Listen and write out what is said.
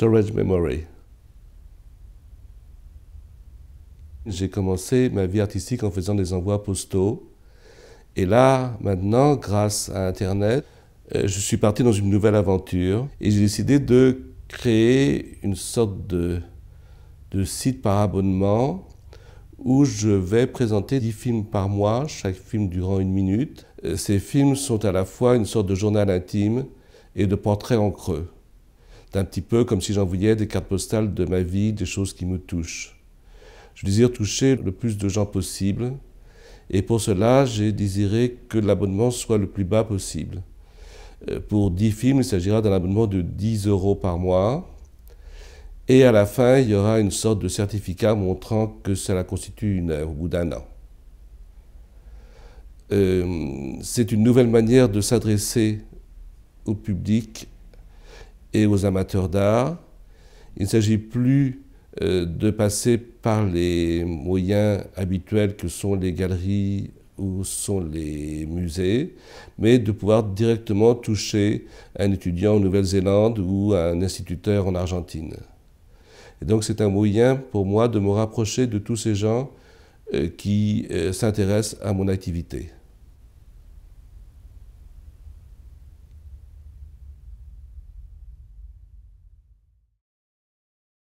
Storage Memory. J'ai commencé ma vie artistique en faisant des envois postaux. Et là, maintenant, grâce à Internet, euh, je suis parti dans une nouvelle aventure et j'ai décidé de créer une sorte de, de site par abonnement où je vais présenter 10 films par mois, chaque film durant une minute. Euh, ces films sont à la fois une sorte de journal intime et de portrait en creux d'un petit peu comme si j'envoyais des cartes postales de ma vie, des choses qui me touchent. Je désire toucher le plus de gens possible, et pour cela, j'ai désiré que l'abonnement soit le plus bas possible. Euh, pour 10 films, il s'agira d'un abonnement de 10 euros par mois. Et à la fin, il y aura une sorte de certificat montrant que cela constitue une au bout d'un an. Euh, c'est une nouvelle manière de s'adresser au public et aux amateurs d'art. Il ne s'agit plus euh, de passer par les moyens habituels que sont les galeries ou sont les musées, mais de pouvoir directement toucher un étudiant en Nouvelle-Zélande ou un instituteur en Argentine. Et donc c'est un moyen pour moi de me rapprocher de tous ces gens euh, qui euh, s'intéressent à mon activité.